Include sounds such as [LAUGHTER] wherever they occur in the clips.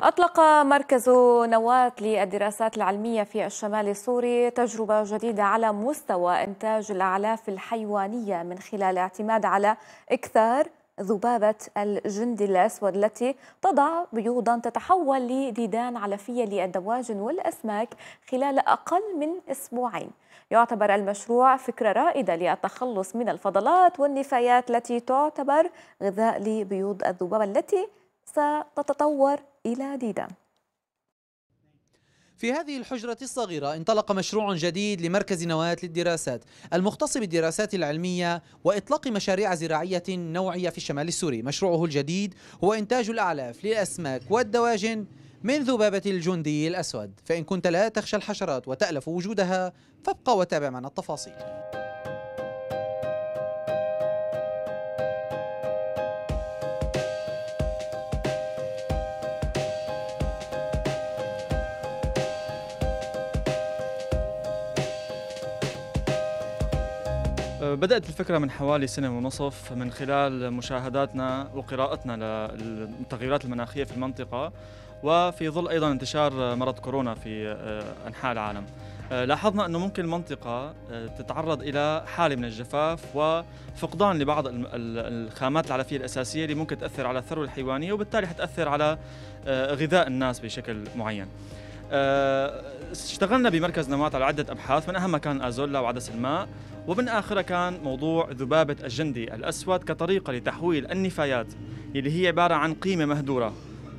أطلق مركز نواة للدراسات العلمية في الشمال السوري تجربة جديدة على مستوى إنتاج الأعلاف الحيوانية من خلال اعتماد على إكثار ذبابة الجندي الأسود التي تضع بيوضا تتحول لديدان علفية للدواجن والأسماك خلال أقل من أسبوعين يعتبر المشروع فكرة رائدة للتخلص من الفضلات والنفايات التي تعتبر غذاء لبيوض الذبابة التي ستتطور إلى ديدام في هذه الحجرة الصغيرة انطلق مشروع جديد لمركز نواة للدراسات المختص بالدراسات العلمية وإطلاق مشاريع زراعية نوعية في الشمال السوري مشروعه الجديد هو إنتاج الأعلاف للأسماك والدواجن من ذبابة الجندي الأسود فإن كنت لا تخشى الحشرات وتألف وجودها فابقى وتابع معنا التفاصيل بدأت الفكرة من حوالي سنة ونصف من خلال مشاهداتنا وقراءتنا للتغيرات المناخية في المنطقة وفي ظل أيضا انتشار مرض كورونا في آه، أنحاء العالم آه، لاحظنا أنه ممكن المنطقة آه، تتعرض إلى حالة من الجفاف وفقدان لبعض الخامات العلفية الأساسية اللي ممكن تأثر على الثروة الحيوانية وبالتالي حتأثر على غذاء الناس بشكل معين اشتغلنا بمركز نواة على عدة أبحاث من أهمها كان أزولا وعدس الماء ومن آخرها كان موضوع ذبابة الجندي الأسود كطريقة لتحويل النفايات اللي هي عبارة عن قيمة مهدورة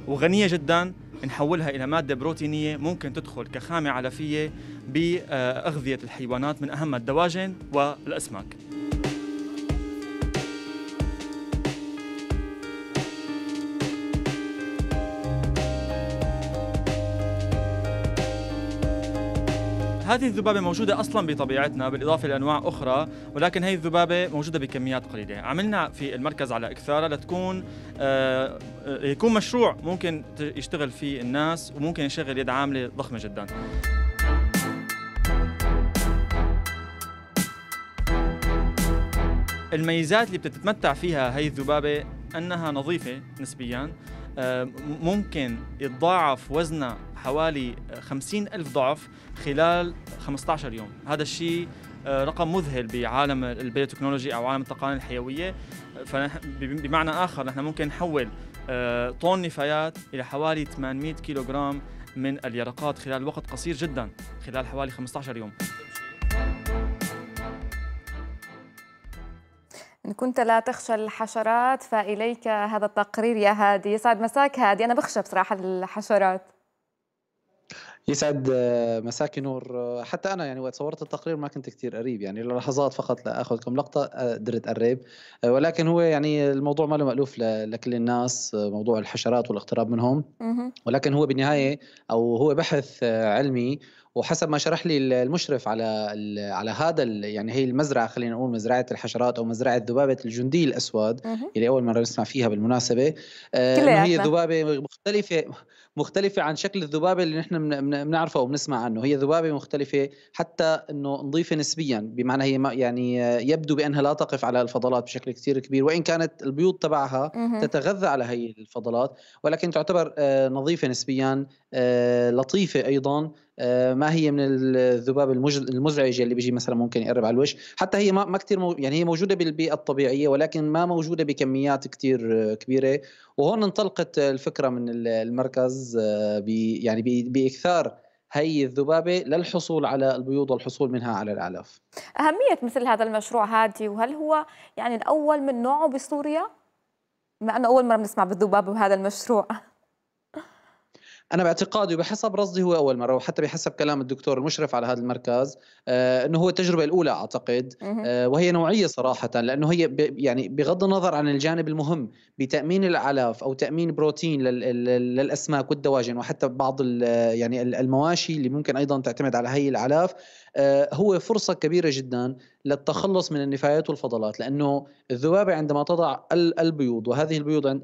وغنية جدا نحولها إلى مادة بروتينية ممكن تدخل كخامة علفية بأغذية الحيوانات من أهم الدواجن والأسماك هذه الذبابة موجودة أصلا بطبيعتنا بالإضافة لأنواع أخرى ولكن هي الذبابة موجودة بكميات قليلة عملنا في المركز على إكثارها لتكون آه, آه، يكون مشروع ممكن يشتغل فيه الناس وممكن يشغل يد عاملة ضخمة جدا الميزات اللي بتتمتع فيها هي الذبابة أنها نظيفة نسبيا آه، ممكن يتضاعف وزنها حوالي 50 ألف ضعف خلال 15 يوم هذا الشيء آه، رقم مذهل بعالم البيوتكنولوجي أو عالم الطاقة الحيوية بمعنى آخر نحن ممكن نحول آه، طن نفايات إلى حوالي 800 كيلوغرام من اليرقات خلال وقت قصير جدا خلال حوالي 15 يوم إن كنت لا تخشى الحشرات فإليك هذا التقرير يا هادي يسعد مساك هادي أنا بخشى بصراحة الحشرات يسعد آه، مساكي نور آه، حتى انا يعني وقت صورت التقرير ما كنت كثير قريب يعني للحظات فقط لاخذ كم لقطه قدرت آه، اقرب ولكن هو يعني الموضوع ما له مالوف لكل الناس موضوع الحشرات والاقتراب منهم ولكن هو بالنهايه او هو بحث علمي وحسب ما شرح لي المشرف على على هذا يعني هي المزرعه خلينا نقول مزرعه الحشرات او مزرعه ذبابه الجندي الاسود اللي اول مره نسمع فيها بالمناسبه هي ذبابه مختلفه مختلفة عن شكل الذبابة اللي نحن بنعرفه وبنسمع عنه هي ذبابة مختلفة حتى أنه نظيفة نسبيا بمعنى هي يعني يبدو بأنها لا تقف على الفضلات بشكل كثير كبير وإن كانت البيوض تبعها تتغذى على هي الفضلات ولكن تعتبر آه، نظيفة نسبيا آه، لطيفة أيضا آه، ما هي من الذباب المزعجه اللي بيجي مثلا ممكن يقرب على الوش حتى هي ما كثير يعني هي موجوده بالبيئه الطبيعيه ولكن ما موجوده بكميات كثير آه، كبيره وهون انطلقت الفكره من المركز آه، بي يعني باكثار هي الذبابه للحصول على البيوض والحصول منها على الألاف اهميه مثل هذا المشروع هادي وهل هو يعني الاول من نوعه بسوريا بما انه اول مره بنسمع بالذبابه بهذا المشروع انا باعتقادي وبحسب رصدي هو اول مره وحتى بحسب كلام الدكتور المشرف على هذا المركز آه انه هو التجربه الاولى اعتقد آه وهي نوعيه صراحه لانه هي يعني بغض النظر عن الجانب المهم بتامين الاعلاف او تامين بروتين للاسماك والدواجن وحتى بعض يعني المواشي اللي ممكن ايضا تعتمد على هي الاعلاف آه هو فرصه كبيره جدا للتخلص من النفايات والفضلات لأنه الذبابة عندما تضع البيوض وهذه البيوض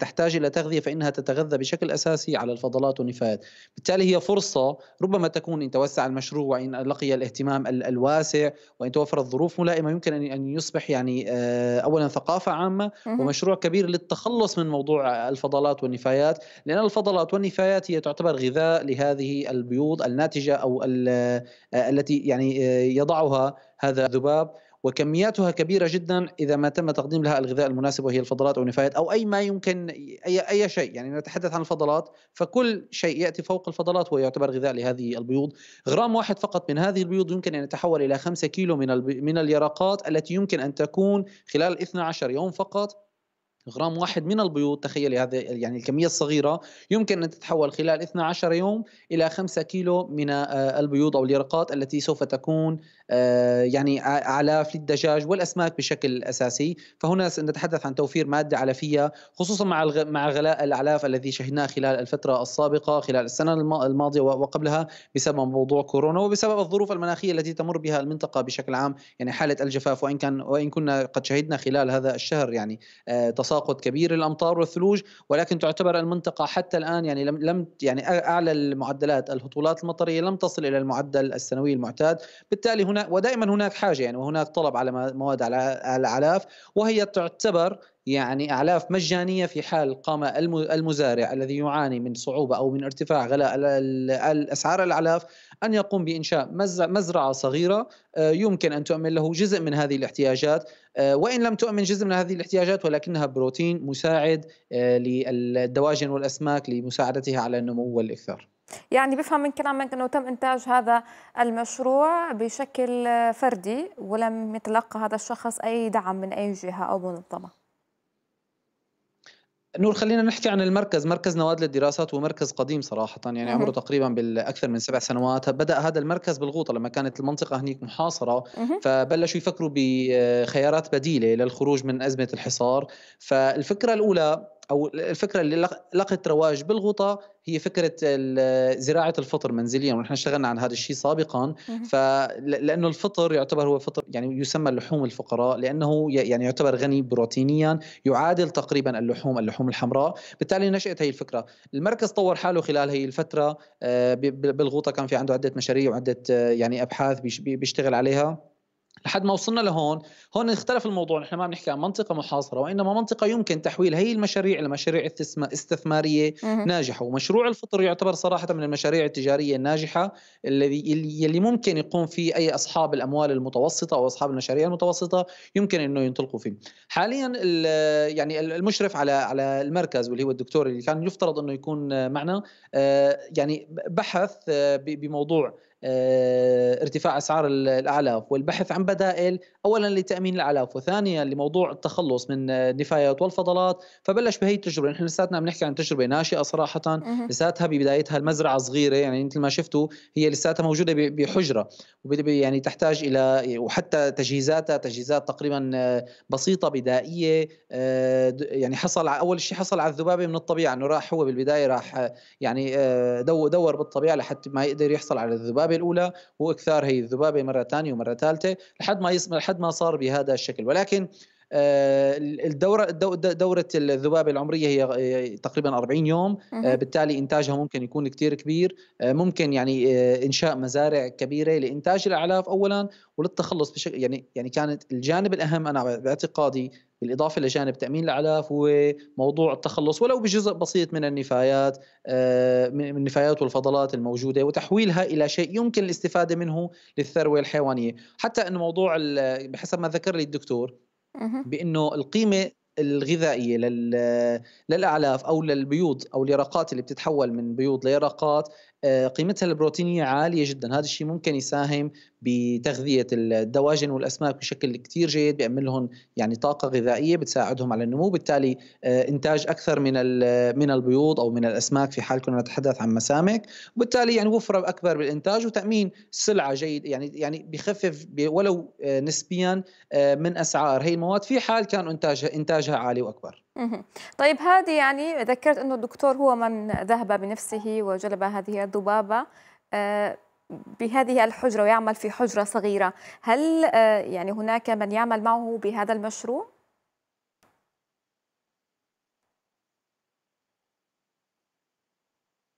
تحتاج إلى تغذية فإنها تتغذى بشكل أساسي على الفضلات والنفايات بالتالي هي فرصة ربما تكون إن توسع المشروع وإن لقي الاهتمام الواسع وإن توفرت ظروف ملائمة يمكن أن يصبح يعني آه، أولا ثقافة عامة ومشروع كبير للتخلص من موضوع الفضلات والنفايات لأن الفضلات والنفايات هي تعتبر غذاء لهذه البيوض الناتجة أو آه، التي يعني آه، يضعها هذا الذباب وكمياتها كبيره جدا اذا ما تم تقديم لها الغذاء المناسب وهي الفضلات او النفايات او اي ما يمكن اي اي شيء يعني نتحدث عن الفضلات فكل شيء ياتي فوق الفضلات هو يعتبر غذاء لهذه البيوض غرام واحد فقط من هذه البيوض يمكن ان يتحول الى 5 كيلو من من اليرقات التي يمكن ان تكون خلال 12 يوم فقط غرام واحد من البيوض تخيلي هذا يعني الكمية الصغيرة يمكن أن تتحول خلال 12 يوم إلى 5 كيلو من آه، البيوض أو اليرقات التي سوف تكون آه، يعني أعلاف للدجاج والأسماك بشكل أساسي فهنا نتحدث عن توفير مادة علفية خصوصا مع مع غلاء الأعلاف الذي شهدناه خلال الفترة السابقة خلال السنة الماضية وقبلها بسبب موضوع كورونا وبسبب الظروف المناخية التي تمر بها المنطقة بشكل عام يعني حالة الجفاف وإن كان وإن كنا قد شهدنا خلال هذا الشهر يعني آه، تصاقم تساقط كبير الامطار والثلوج ولكن تعتبر المنطقه حتى الان يعني لم لم يعني اعلى المعدلات الهطولات المطريه لم تصل الى المعدل السنوي المعتاد بالتالي هنا ودائما هناك حاجه يعني وهناك طلب على مواد على الاعلاف وهي تعتبر يعني اعلاف مجانيه في حال قام المزارع الذي يعاني من صعوبه او من ارتفاع غلاء اسعار الاعلاف ان يقوم بانشاء مزرعه صغيره آه، يمكن ان تؤمن له جزء من هذه الاحتياجات آه، وان لم تؤمن جزء من هذه الاحتياجات ولكنها بروتين مساعد آه، للدواجن والاسماك لمساعدتها على النمو والاكثار. يعني بفهم من كلامك انه تم انتاج هذا المشروع بشكل فردي ولم يتلقى هذا الشخص اي دعم من اي جهه او منظمه. نور خلينا نحكي عن المركز مركز نواد للدراسات ومركز قديم صراحة يعني عمره تقريبا بالأكثر من سبع سنوات بدأ هذا المركز بالغوطة لما كانت المنطقة هنيك محاصرة فبلشوا يفكروا بخيارات بديلة للخروج من أزمة الحصار فالفكرة الأولى او الفكره اللي لقت رواج بالغوطه هي فكره زراعه الفطر منزليا ونحن اشتغلنا عن هذا الشيء سابقا فلانه الفطر يعتبر هو فطر يعني يسمى لحوم الفقراء لانه يعني يعتبر غني بروتينيا يعادل تقريبا اللحوم اللحوم الحمراء بالتالي نشات هي الفكره المركز طور حاله خلال هي الفتره آه، بالغوطه كان في عنده عده مشاريع وعده آه، يعني ابحاث بيشتغل عليها لحد ما وصلنا لهون هون اختلف الموضوع نحن ما بنحكي عن منطقه محاصره وانما منطقه يمكن تحويل هي المشاريع لمشاريع استثماريه ناجحه ومشروع الفطر يعتبر صراحه من المشاريع التجاريه الناجحه الذي اللي ممكن يقوم فيه اي اصحاب الاموال المتوسطه او اصحاب المشاريع المتوسطه يمكن انه ينطلقوا فيه حاليا يعني المشرف على على المركز واللي هو الدكتور اللي كان يفترض انه يكون معنا آه، يعني بحث آه، بموضوع آه، ارتفاع اسعار الاعلاف والبحث عن بدائل اولا لتامين العلاف وثانيا لموضوع التخلص من النفايات والفضلات فبلش بهي التجربه نحن لساتنا عم نحكي عن تجربه ناشئه صراحه لساتها ببدايتها المزرعه صغيره يعني مثل ما شفتوا هي لساتها موجوده بحجره يعني تحتاج الى وحتى تجهيزاتها تجهيزات تقريبا آه، بسيطه بدائيه آه، يعني حصل اول شيء حصل على الذبابه من الطبيعه انه راح هو بالبدايه راح آه، يعني دور بالطبيعه لحتى ما يقدر يحصل على الذبابه الاولى واكثار هي الذبابه مره ثانيه ومره ثالثه لحد ما يصل لحد ما صار بهذا الشكل ولكن آه، الدوره دوره الذبابه العمريه هي تقريبا 40 يوم آه، بالتالي انتاجها ممكن يكون كثير كبير آه، ممكن يعني انشاء مزارع كبيره لانتاج الاعلاف اولا وللتخلص بشكل يعني يعني كانت الجانب الاهم انا باعتقادي بالاضافه لجانب تامين الاعلاف هو موضوع التخلص ولو بجزء بسيط من النفايات آه، من النفايات والفضلات الموجوده وتحويلها الى شيء يمكن الاستفاده منه للثروه الحيوانيه، حتى انه موضوع بحسب ما ذكر لي الدكتور بانه القيمه الغذائيه للاعلاف او للبيوض او اليرقات اللي بتتحول من بيوض ليرقات آه، قيمتها البروتينيه عاليه جدا هذا الشيء ممكن يساهم بتغذيه الدواجن والاسماك بشكل كثير جيد بيعمل لهم يعني طاقه غذائيه بتساعدهم على النمو بالتالي آه، انتاج اكثر من من البيوض او من الاسماك في حال كنا نتحدث عن مسامك وبالتالي يعني وفره اكبر بالانتاج وتامين سلعه جيد يعني يعني بخفف ولو آه، نسبيا آه، من اسعار هي المواد في حال كان انتاجها انتاجها عالي واكبر طيب هذه يعني ذكرت انه الدكتور هو من ذهب بنفسه وجلب هذه الذبابه بهذه الحجرة ويعمل في حجرة صغيرة هل آه، يعني هناك من يعمل معه بهذا المشروع؟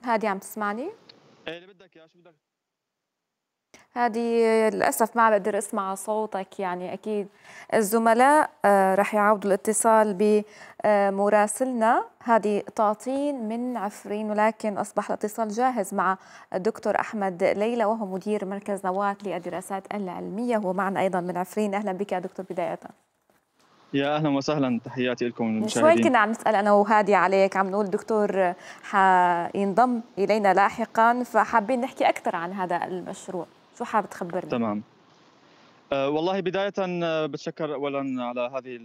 هادي عم تسمعني؟ ايه اللي بدك يا شو بدك هذه للاسف ما بقدر اسمع صوتك يعني اكيد الزملاء آه، رح يعاودوا الاتصال بمراسلنا هذه تعطين من عفرين ولكن اصبح الاتصال جاهز مع الدكتور احمد ليلى وهو مدير مركز نواه للدراسات العلميه هو معنا ايضا من عفرين اهلا بك يا دكتور بدايه يا اهلا وسهلا تحياتي لكم المشاهدين شوي كنا عم نسال انا وهادي عليك عم نقول دكتور حينضم الينا لاحقا فحابين نحكي اكثر عن هذا المشروع وحابب تخبرنا تمام آه، والله بداية آه، بتشكر أولا على هذه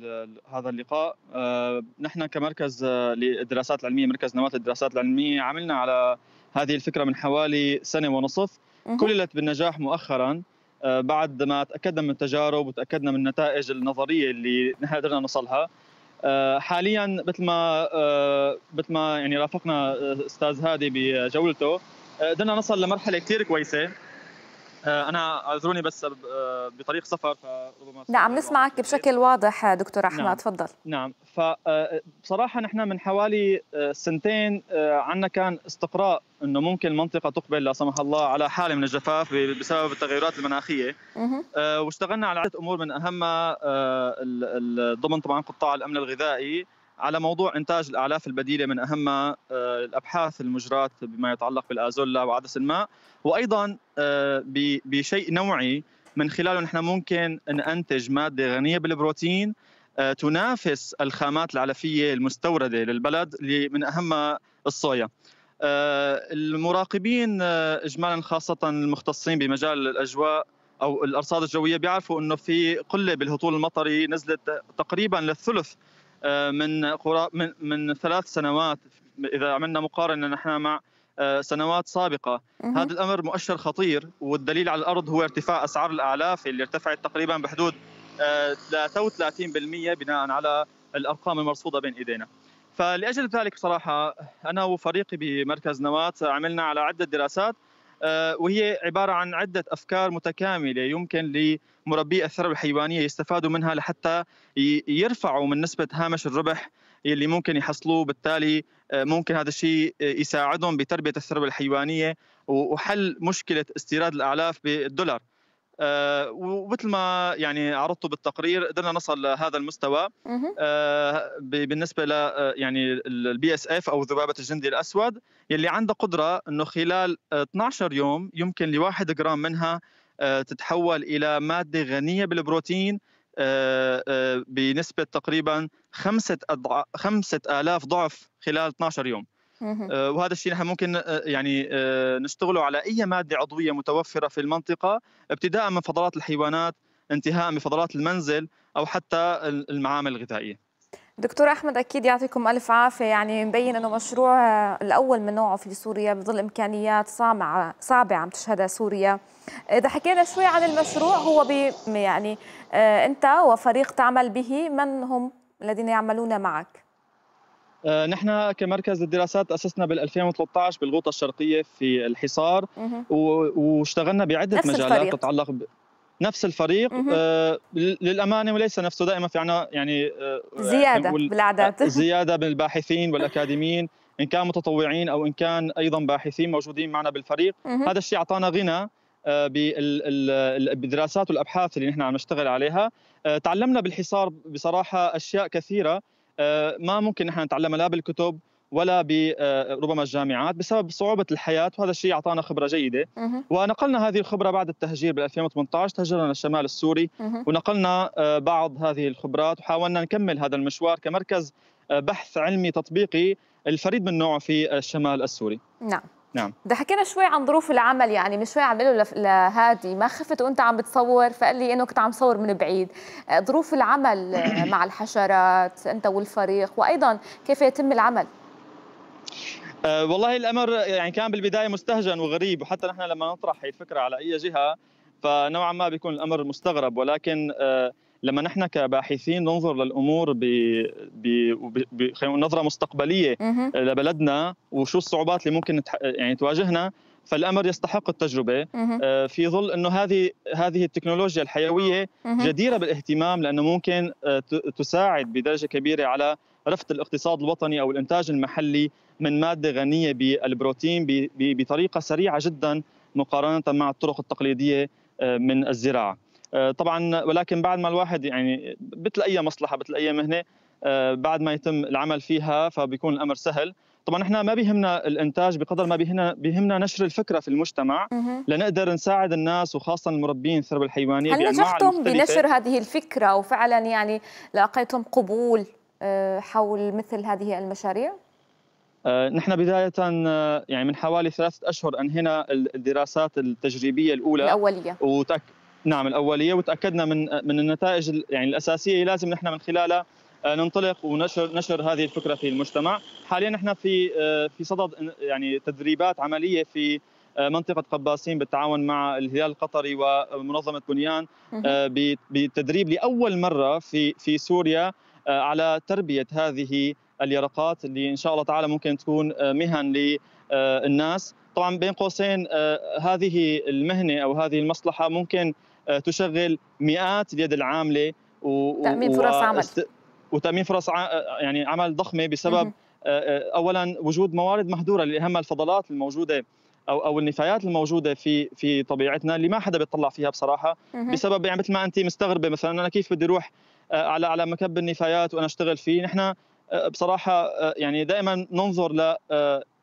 هذا اللقاء آه، نحن كمركز للدراسات العلمية مركز نواة الدراسات العلمية عملنا على هذه الفكرة من حوالي سنة ونصف كللت بالنجاح مؤخرا بعد ما تأكدنا من التجارب وتأكدنا من النتائج النظرية اللي نحن قدرنا نوصلها حاليا مثل ما مثل ما يعني رافقنا استاذ هادي بجولته قدرنا نصل لمرحله كثير كويسه آه، انا اعذروني بس آه، بطريق سفر فربما نعم نسمعك بشكل واضح دكتور احمد نعم. تفضل نعم فبصراحه آه، نحن من حوالي سنتين عندنا كان استقراء انه ممكن المنطقه تقبل لا سمح الله على حاله من الجفاف بسبب التغيرات المناخيه واشتغلنا على عده امور من اهمها ضمن طبعا قطاع الامن الغذائي على موضوع انتاج الاعلاف البديله من اهمها آه، الابحاث المجرات بما يتعلق بالازولا وعدس الماء وايضا آه، بشيء نوعي من خلاله نحن ممكن ننتج ماده غنيه بالبروتين آه، تنافس الخامات العلفيه المستورده للبلد اللي من اهمها الصويا. المراقبين اجمالا خاصه المختصين بمجال الاجواء او الارصاد الجويه بيعرفوا انه في قله بالهطول المطري نزلت تقريبا للثلث آه، من من من ثلاث سنوات اذا عملنا مقارنه نحن مع آه، سنوات سابقة هذا الأمر مؤشر خطير والدليل على الأرض هو ارتفاع أسعار الأعلاف اللي ارتفعت تقريبا بحدود 33% آه، بناء على الأرقام المرصودة بين إيدينا فلأجل ذلك بصراحه أنا وفريقي بمركز نواة عملنا على عدة دراسات آه، وهي عبارة عن عدة أفكار متكاملة يمكن لمربي الثروة الحيوانية يستفادوا منها لحتى يرفعوا من نسبة هامش الربح اللي ممكن يحصلوه بالتالي آه، ممكن هذا الشيء آه، يساعدهم بتربية الثروة الحيوانية وحل مشكلة استيراد الأعلاف بالدولار آه، ومثل ما يعني عرضته بالتقرير قدرنا نصل لهذا المستوى آه، بالنسبه ل آه، يعني البي اس اف او ذبابه الجندي الاسود يلي عندها قدره انه خلال 12 يوم يمكن لواحد جرام منها تتحول الى ماده غنيه بالبروتين بنسبه تقريبا خمسة أضعاف خمسة آلاف ضعف خلال 12 يوم آه، وهذا الشيء نحن ممكن آه، يعني آه، نشتغله على اي ماده عضويه متوفره في المنطقه ابتداء من فضلات الحيوانات انتهاء من فضلات المنزل او حتى المعامل الغذائيه دكتور احمد اكيد يعطيكم الف عافيه يعني مبين انه مشروع الاول من نوعه في سوريا بظل امكانيات صعبه صعبه عم تشهدها سوريا اذا حكينا شوي عن المشروع هو يعني انت وفريق تعمل به من هم الذين يعملون معك آه، نحن كمركز للدراسات اسسنا بال 2013 بالغوطه الشرقيه في الحصار واشتغلنا بعده مجالات تتعلق ب... نفس الفريق آه، للامانه وليس نفسه دائما في عنا يعني آه، زياده زياده بالاعداد زياده بالباحثين والاكاديميين [LAUGHS] ان كان متطوعين او ان كان ايضا باحثين موجودين معنا بالفريق مه. هذا الشيء اعطانا غنى بالدراسات والابحاث اللي نحن عم نشتغل عليها تعلمنا بالحصار بصراحه اشياء كثيره آه، ما ممكن نحن نتعلمها لا بالكتب ولا بربما آه، الجامعات بسبب صعوبة الحياة وهذا الشيء أعطانا خبرة جيدة مه. ونقلنا هذه الخبرة بعد التهجير بال 2018 تهجرنا للشمال السوري مه. ونقلنا آه، بعض هذه الخبرات وحاولنا نكمل هذا المشوار كمركز بحث علمي تطبيقي الفريد من نوعه في الشمال السوري نعم نعم ده حكينا شوي عن ظروف العمل يعني من شوي عم له لهادي ما خفت وانت عم بتصور فقال لي انه كنت عم صور من بعيد آه، ظروف العمل آه، [CLEARS THROAT] مع الحشرات انت والفريق وايضا كيف يتم العمل أه والله الامر يعني كان بالبدايه مستهجن وغريب وحتى نحن لما نطرح هي الفكره على اي جهه فنوعا ما بيكون الامر مستغرب ولكن أه لما نحن كباحثين ننظر للامور ب ب نظره مستقبليه لبلدنا وشو الصعوبات اللي ممكن يعني تواجهنا فالامر يستحق التجربه آه، في ظل انه هذه هذه التكنولوجيا الحيويه جديره بالاهتمام لانه ممكن آه، تساعد بدرجه كبيره على رفض الاقتصاد الوطني او الانتاج المحلي من ماده غنيه بالبروتين بطريقه سريعه جدا مقارنه مع الطرق التقليديه آه، من الزراعه. آه، طبعا ولكن بعد ما الواحد يعني مثل اي مصلحه مثل اي مهنه آه، بعد ما يتم العمل فيها فبيكون الامر سهل طبعا احنا ما بيهمنا الانتاج بقدر ما بيهمنا بيهمنا نشر الفكره في المجتمع لنقدر نساعد الناس وخاصه المربين الثروه الحيوانيه هل نجحتم بنشر هذه الفكره وفعلا يعني لاقيتم قبول آه، حول مثل هذه المشاريع؟ نحن بداية يعني من حوالي ثلاثة أشهر أنهينا الدراسات التجريبية الأولى الأولية وتأك نعم الاوليه وتاكدنا من من النتائج يعني الاساسيه لازم نحن من خلالها آه، ننطلق ونشر نشر هذه الفكره في المجتمع حاليا نحن في آه، في صدد يعني تدريبات عمليه في آه، منطقة قباسين بالتعاون مع الهلال القطري ومنظمة بنيان بتدريب لأول مرة في في سوريا على تربية هذه اليرقات اللي إن شاء الله تعالى ممكن تكون مهن للناس طبعا بين قوسين هذه المهنة أو هذه المصلحة ممكن آه، تشغل مئات اليد العامله و... تامين فرص عمل وتامين فرص آه، يعني عمل ضخمه بسبب آه، اولا وجود موارد مهدوره اللي اهمها الفضلات الموجوده او او النفايات الموجوده في في طبيعتنا اللي ما حدا بيطلع فيها بصراحه بسبب يعني مثل ما انت مستغربه مثلا انا كيف بدي اروح على على مكب النفايات وانا اشتغل فيه نحن بصراحه يعني دائما ننظر ل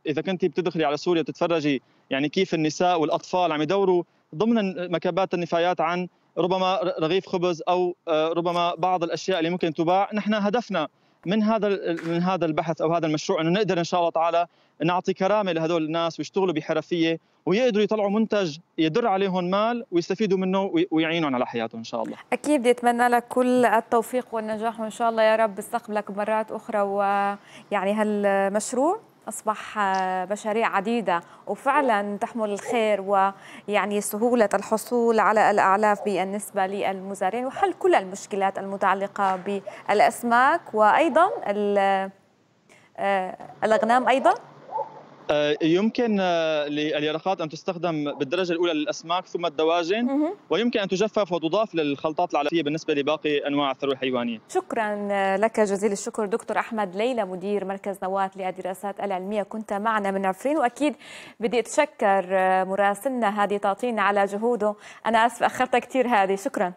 اذا كنت بتدخلي على سوريا بتتفرجي يعني كيف النساء والاطفال عم يدوروا ضمن مكبات النفايات عن ربما رغيف خبز او آه، ربما بعض الاشياء اللي ممكن تباع نحن هدفنا من هذا من هذا البحث او هذا المشروع انه نقدر ان شاء الله تعالى نعطي كرامه لهذول الناس ويشتغلوا بحرفيه ويقدروا يطلعوا منتج يدر عليهم مال ويستفيدوا منه ويعينهم على حياتهم ان شاء الله. اكيد بيتمنى لك كل التوفيق والنجاح وان شاء الله يا رب بستقبلك مرات اخرى ويعني هالمشروع أصبح مشاريع عديدة وفعلا تحمل الخير ويعني سهولة الحصول على الأعلاف بالنسبة للمزارعين وحل كل المشكلات المتعلقة بالأسماك وأيضا آه، الأغنام أيضا آه، يمكن آه، لليرقات ان تستخدم بالدرجه الاولى للاسماك ثم الدواجن ويمكن ان تجفف وتضاف للخلطات العلفيه بالنسبه لباقي انواع الثروه الحيوانيه. شكرا لك جزيل الشكر دكتور احمد ليلى مدير مركز نواه للدراسات العلميه كنت معنا من عفرين واكيد بدي اتشكر آه، مراسلنا هادي تعطينا على جهوده انا اسف اخرتها كثير هادي شكرا.